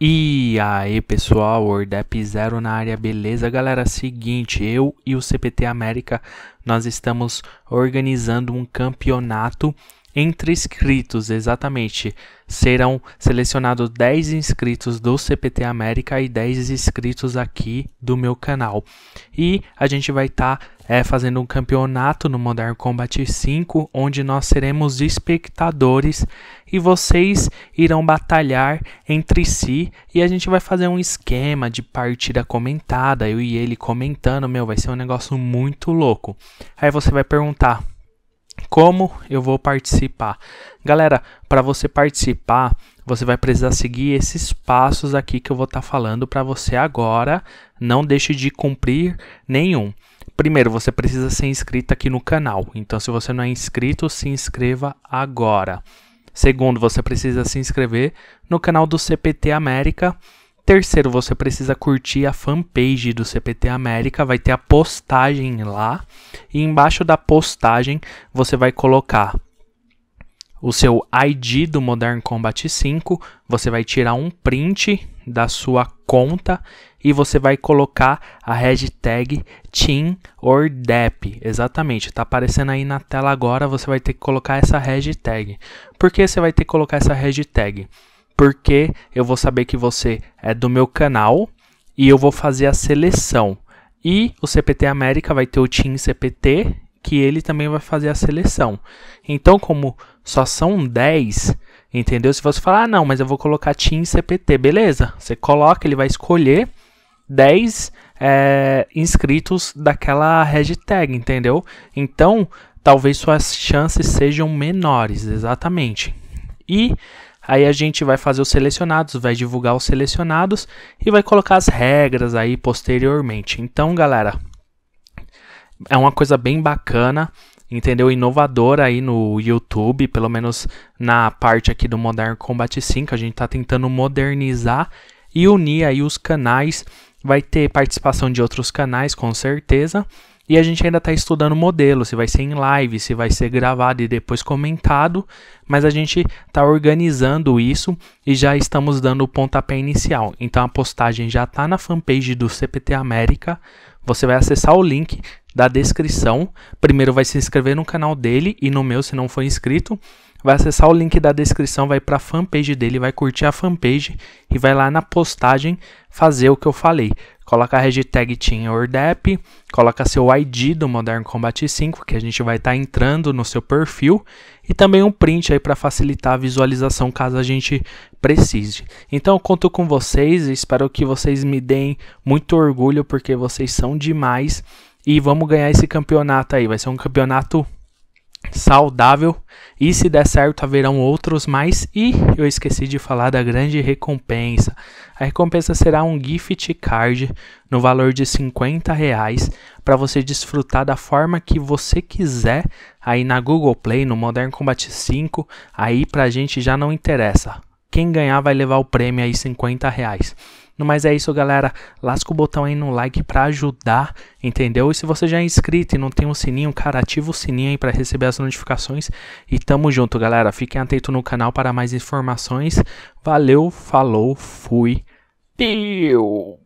E aí pessoal, Ordep Zero na área, beleza? Galera, é seguinte, eu e o CPT América, nós estamos organizando um campeonato entre inscritos, exatamente, serão selecionados 10 inscritos do CPT América e 10 inscritos aqui do meu canal. E a gente vai estar tá, é, fazendo um campeonato no Modern Combat 5, onde nós seremos espectadores e vocês irão batalhar entre si e a gente vai fazer um esquema de partida comentada, eu e ele comentando, meu, vai ser um negócio muito louco. Aí você vai perguntar, como eu vou participar. Galera, para você participar, você vai precisar seguir esses passos aqui que eu vou estar tá falando para você agora. Não deixe de cumprir nenhum. Primeiro, você precisa ser inscrito aqui no canal. Então, se você não é inscrito, se inscreva agora. Segundo, você precisa se inscrever no canal do CPT América Terceiro, você precisa curtir a fanpage do CPT América, vai ter a postagem lá, e embaixo da postagem você vai colocar o seu ID do Modern Combat 5, você vai tirar um print da sua conta e você vai colocar a hashtag TeamOrDep. Exatamente, está aparecendo aí na tela agora, você vai ter que colocar essa hashtag. Por que você vai ter que colocar essa hashtag? porque eu vou saber que você é do meu canal e eu vou fazer a seleção. E o CPT América vai ter o Team CPT, que ele também vai fazer a seleção. Então, como só são 10, entendeu? Se você falar, ah, não, mas eu vou colocar Team CPT, beleza. Você coloca, ele vai escolher 10 é, inscritos daquela hashtag, entendeu? Então, talvez suas chances sejam menores, exatamente. E Aí a gente vai fazer os selecionados, vai divulgar os selecionados e vai colocar as regras aí posteriormente. Então, galera, é uma coisa bem bacana, entendeu? Inovadora aí no YouTube, pelo menos na parte aqui do Modern Combat 5, a gente está tentando modernizar e unir aí os canais. Vai ter participação de outros canais, com certeza. E a gente ainda está estudando o modelo, se vai ser em live, se vai ser gravado e depois comentado, mas a gente está organizando isso e já estamos dando o pontapé inicial. Então a postagem já está na fanpage do CPT América. Você vai acessar o link da descrição. Primeiro vai se inscrever no canal dele e no meu se não for inscrito. Vai acessar o link da descrição, vai para a fanpage dele, vai curtir a fanpage e vai lá na postagem fazer o que eu falei coloca a hashtag TeamOrdap, coloca seu ID do Modern Combat 5, que a gente vai estar tá entrando no seu perfil, e também um print aí para facilitar a visualização caso a gente precise. Então eu conto com vocês, espero que vocês me deem muito orgulho porque vocês são demais e vamos ganhar esse campeonato aí, vai ser um campeonato saudável e se der certo haverão outros mais e eu esqueci de falar da grande recompensa. A recompensa será um gift card no valor de 50 reais para você desfrutar da forma que você quiser aí na Google Play, no Modern Combat 5. Aí pra gente já não interessa. Quem ganhar vai levar o prêmio aí 50 reais. No mais é isso, galera. Lasca o botão aí no like para ajudar, entendeu? E se você já é inscrito e não tem o um sininho, cara, ativa o sininho aí para receber as notificações. E tamo junto, galera. Fiquem atentos no canal para mais informações. Valeu, falou, fui. Tchau.